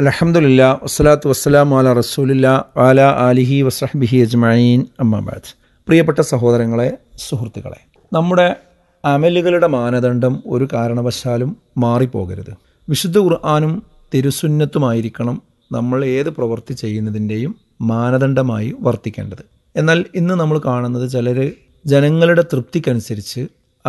അലഹമുല്ല വസ്സലാത്തു വസ്സലാം അല റസൂലില്ല ആല അലിഹി വസ്ഹബിഹി അജ്മീൻ അമ്മാബാദ് പ്രിയപ്പെട്ട സഹോദരങ്ങളെ സുഹൃത്തുക്കളെ നമ്മുടെ അമലുകളുടെ മാനദണ്ഡം ഒരു കാരണവശാലും മാറിപ്പോകരുത് വിശുദ്ധ ഖുർആാനും തിരുസുന്നത്തുമായിരിക്കണം നമ്മൾ ഏത് പ്രവൃത്തി ചെയ്യുന്നതിൻ്റെയും മാനദണ്ഡമായി വർത്തിക്കേണ്ടത് എന്നാൽ ഇന്ന് നമ്മൾ കാണുന്നത് ചിലർ ജനങ്ങളുടെ തൃപ്തിക്കനുസരിച്ച്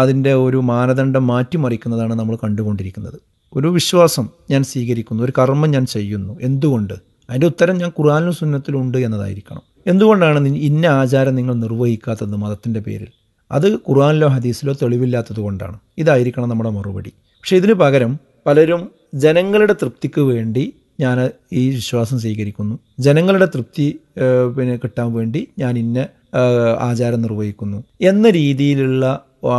അതിൻ്റെ ഒരു മാനദണ്ഡം മാറ്റിമറിക്കുന്നതാണ് നമ്മൾ കണ്ടുകൊണ്ടിരിക്കുന്നത് ഒരു വിശ്വാസം ഞാൻ സ്വീകരിക്കുന്നു ഒരു കർമ്മം ഞാൻ ചെയ്യുന്നു എന്തുകൊണ്ട് അതിൻ്റെ ഉത്തരം ഞാൻ സുന്നത്തിലും ഉണ്ട് എന്നതായിരിക്കണം എന്തുകൊണ്ടാണ് ഇന്ന ആചാരം നിങ്ങൾ നിർവഹിക്കാത്തത് മതത്തിൻ്റെ പേരിൽ അത് ഖുറാനിലോ ഹദീസിലോ തെളിവില്ലാത്തത് കൊണ്ടാണ് ഇതായിരിക്കണം നമ്മുടെ മറുപടി പക്ഷേ ഇതിന് പകരം പലരും ജനങ്ങളുടെ തൃപ്തിക്ക് വേണ്ടി ഞാൻ ഈ വിശ്വാസം സ്വീകരിക്കുന്നു ജനങ്ങളുടെ തൃപ്തി പിന്നെ കിട്ടാൻ വേണ്ടി ഞാൻ ഇന്ന ആചാരം നിർവഹിക്കുന്നു എന്ന രീതിയിലുള്ള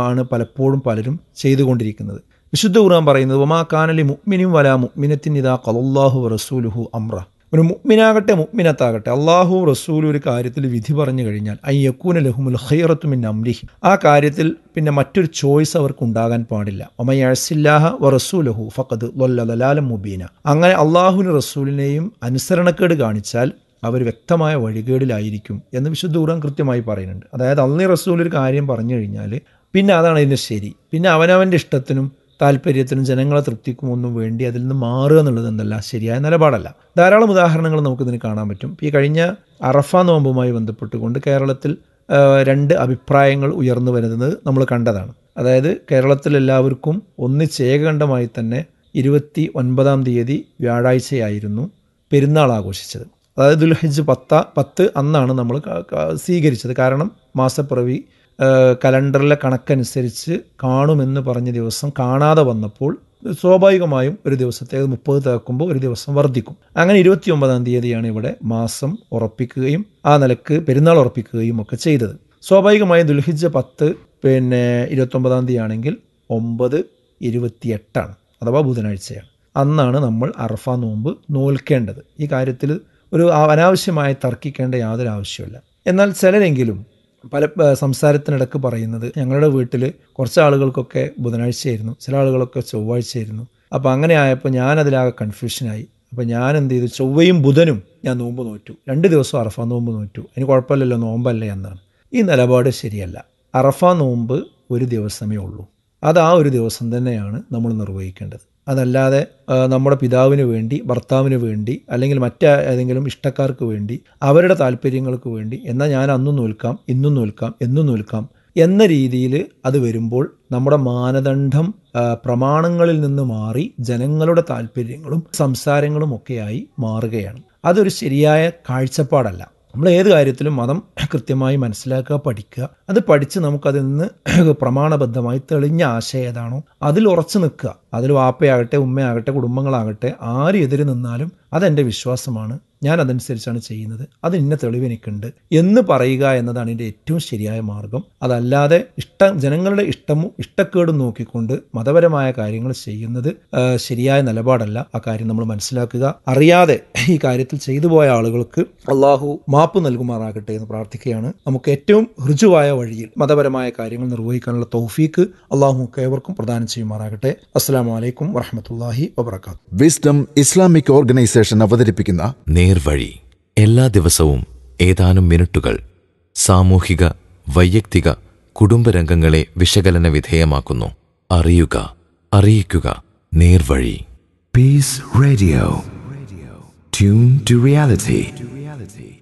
ആണ് പലപ്പോഴും പലരും ചെയ്തുകൊണ്ടിരിക്കുന്നത് വിശുദ്ധ ഖുർആൻ പറയുന്നത് ഒമാ കാനലി മുക്മിനും വല മുക്മിനത്തിൻ ഇതാ കലല്ലാഹു റസൂലുഹു അമ്ര ഒരു മുക്മിനാകട്ടെ മുക്മിനത്താകട്ടെ അള്ളാഹു റസൂൽ ഒരു കാര്യത്തിൽ വിധി പറഞ്ഞു കഴിഞ്ഞാൽ ഐ യക്കൂന ലഹുമുൽ ഹൈറത്തുമിൻ അംരിഹ് ആ കാര്യത്തിൽ പിന്നെ മറ്റൊരു ചോയ്സ് അവർക്ക് ഉണ്ടാകാൻ പാടില്ല ഒമയസില്ലാഹ വ റസൂലഹു ഫക്കത് വല്ലലാലം മുബീന അങ്ങനെ അള്ളാഹുവിന് റസൂലിനെയും അനുസരണക്കേട് കാണിച്ചാൽ അവർ വ്യക്തമായ വഴികേടിലായിരിക്കും എന്ന് വിശുദ്ധ ഊറം കൃത്യമായി പറയുന്നുണ്ട് അതായത് അന്നേ റസൂൽ ഒരു കാര്യം പറഞ്ഞു കഴിഞ്ഞാൽ പിന്നെ അതാണ് അതിന് ശരി പിന്നെ അവനവൻ്റെ ഇഷ്ടത്തിനും താല്പര്യത്തിനും ജനങ്ങളെ തൃപ്തിക്കും ഒന്നും വേണ്ടി അതിൽ നിന്ന് മാറുക എന്നുള്ളത് എന്തല്ല ശരിയായ നിലപാടല്ല ധാരാളം ഉദാഹരണങ്ങൾ നമുക്കിതിന് കാണാൻ പറ്റും ഈ കഴിഞ്ഞ അറഫ നോമ്പുമായി ബന്ധപ്പെട്ടുകൊണ്ട് കേരളത്തിൽ രണ്ട് അഭിപ്രായങ്ങൾ ഉയർന്നു വരുന്നത് നമ്മൾ കണ്ടതാണ് അതായത് കേരളത്തിലെല്ലാവർക്കും എല്ലാവർക്കും ഏകകണ്ഠമായി തന്നെ ഇരുപത്തി ഒൻപതാം തീയതി വ്യാഴാഴ്ചയായിരുന്നു പെരുന്നാൾ ആഘോഷിച്ചത് അതായത് ദുൽഹജ് പത്ത പത്ത് അന്നാണ് നമ്മൾ സ്വീകരിച്ചത് കാരണം മാസപ്പിറവി കലണ്ടറിലെ കണക്കനുസരിച്ച് കാണുമെന്ന് പറഞ്ഞ ദിവസം കാണാതെ വന്നപ്പോൾ സ്വാഭാവികമായും ഒരു ദിവസത്തെ മുപ്പത് തേക്കുമ്പോൾ ഒരു ദിവസം വർദ്ധിക്കും അങ്ങനെ ഇരുപത്തി ഒമ്പതാം തീയതിയാണ് ഇവിടെ മാസം ഉറപ്പിക്കുകയും ആ നിലക്ക് പെരുന്നാൾ ഉറപ്പിക്കുകയും ഒക്കെ ചെയ്തത് സ്വാഭാവികമായും ദുൽഹിജ പത്ത് പിന്നെ ഇരുപത്തൊമ്പതാം തീയതി ആണെങ്കിൽ ഒമ്പത് ഇരുപത്തിയെട്ടാണ് അഥവാ ബുധനാഴ്ചയാണ് അന്നാണ് നമ്മൾ അർഫ നോമ്പ് നോൽക്കേണ്ടത് ഈ കാര്യത്തിൽ ഒരു അനാവശ്യമായി തർക്കിക്കേണ്ട യാതൊരു ആവശ്യമില്ല എന്നാൽ ചിലരെങ്കിലും പല സംസാരത്തിനിടക്ക് പറയുന്നത് ഞങ്ങളുടെ വീട്ടിൽ കുറച്ച് ആളുകൾക്കൊക്കെ ബുധനാഴ്ചയായിരുന്നു ചില ആളുകളൊക്കെ ചൊവ്വാഴ്ചയായിരുന്നു അപ്പോൾ അങ്ങനെ ആയപ്പോൾ ഞാനതിലാകെ കൺഫ്യൂഷനായി അപ്പോൾ ഞാൻ എന്ത് ചെയ്തു ചൊവ്വയും ബുധനും ഞാൻ നോമ്പ് നോറ്റു രണ്ട് ദിവസം അറഫ നോമ്പ് നോറ്റു അതിന് കുഴപ്പമില്ലല്ലോ നോമ്പല്ലേ എന്നാണ് ഈ നിലപാട് ശരിയല്ല അറഫ നോമ്പ് ഒരു ദിവസമേ ഉള്ളൂ അത് ആ ഒരു ദിവസം തന്നെയാണ് നമ്മൾ നിർവഹിക്കേണ്ടത് അതല്ലാതെ നമ്മുടെ പിതാവിന് വേണ്ടി ഭർത്താവിന് വേണ്ടി അല്ലെങ്കിൽ ഏതെങ്കിലും ഇഷ്ടക്കാർക്ക് വേണ്ടി അവരുടെ താല്പര്യങ്ങൾക്ക് വേണ്ടി എന്നാൽ ഞാൻ അന്നും നോൽക്കാം ഇന്നും നോൽക്കാം എന്നും നോൽക്കാം എന്ന രീതിയിൽ അത് വരുമ്പോൾ നമ്മുടെ മാനദണ്ഡം പ്രമാണങ്ങളിൽ നിന്ന് മാറി ജനങ്ങളുടെ താല്പര്യങ്ങളും സംസാരങ്ങളും ഒക്കെയായി മാറുകയാണ് അതൊരു ശരിയായ കാഴ്ചപ്പാടല്ല നമ്മൾ ഏത് കാര്യത്തിലും മതം കൃത്യമായി മനസ്സിലാക്കുക പഠിക്കുക അത് പഠിച്ച് നമുക്കതിൽ നിന്ന് പ്രമാണബദ്ധമായി തെളിഞ്ഞ ആശയം ഏതാണോ അതിൽ ഉറച്ചു നിൽക്കുക അതിൽ വാപ്പയാകട്ടെ ഉമ്മയാകട്ടെ കുടുംബങ്ങളാകട്ടെ ആരും എതിര് നിന്നാലും അതെൻ്റെ വിശ്വാസമാണ് ഞാൻ അതനുസരിച്ചാണ് ചെയ്യുന്നത് അതിന് ഇന്ന തെളിവ് എനിക്കുണ്ട് എന്ന് പറയുക എന്നതാണ് എൻ്റെ ഏറ്റവും ശരിയായ മാർഗം അതല്ലാതെ ഇഷ്ടം ജനങ്ങളുടെ ഇഷ്ടമോ ഇഷ്ടക്കേടും നോക്കിക്കൊണ്ട് മതപരമായ കാര്യങ്ങൾ ചെയ്യുന്നത് ശരിയായ നിലപാടല്ല ആ കാര്യം നമ്മൾ മനസ്സിലാക്കുക അറിയാതെ ഈ കാര്യത്തിൽ ചെയ്തു പോയ ആളുകൾക്ക് അള്ളാഹു മാപ്പ് നൽകുമാറാകട്ടെ എന്ന് പ്രാർത്ഥിക്കുകയാണ് നമുക്ക് ഏറ്റവും ഋജുവായ വഴിയിൽ മതപരമായ കാര്യങ്ങൾ നിർവഹിക്കാനുള്ള തൗഫീക്ക് അള്ളാഹു ഏവർക്കും പ്രദാനം ചെയ്യുമാറാകട്ടെ അസ്സാം വലൈക്കും വറഹമത്തല്ലാഹി വബർക്കാത്തു വിസ്ഡം ഇസ്ലാമിക് ഓർഗനൈസേഷൻ അവതരിപ്പിക്കുന്ന നേർവഴി എല്ലാ ദിവസവും ഏതാനും മിനിറ്റുകൾ സാമൂഹിക വൈയക്തിക കുടുംബരംഗങ്ങളെ വിശകലന വിധേയമാക്കുന്നു അറിയുക അറിയിക്കുക നേർവഴി peace radio tune to reality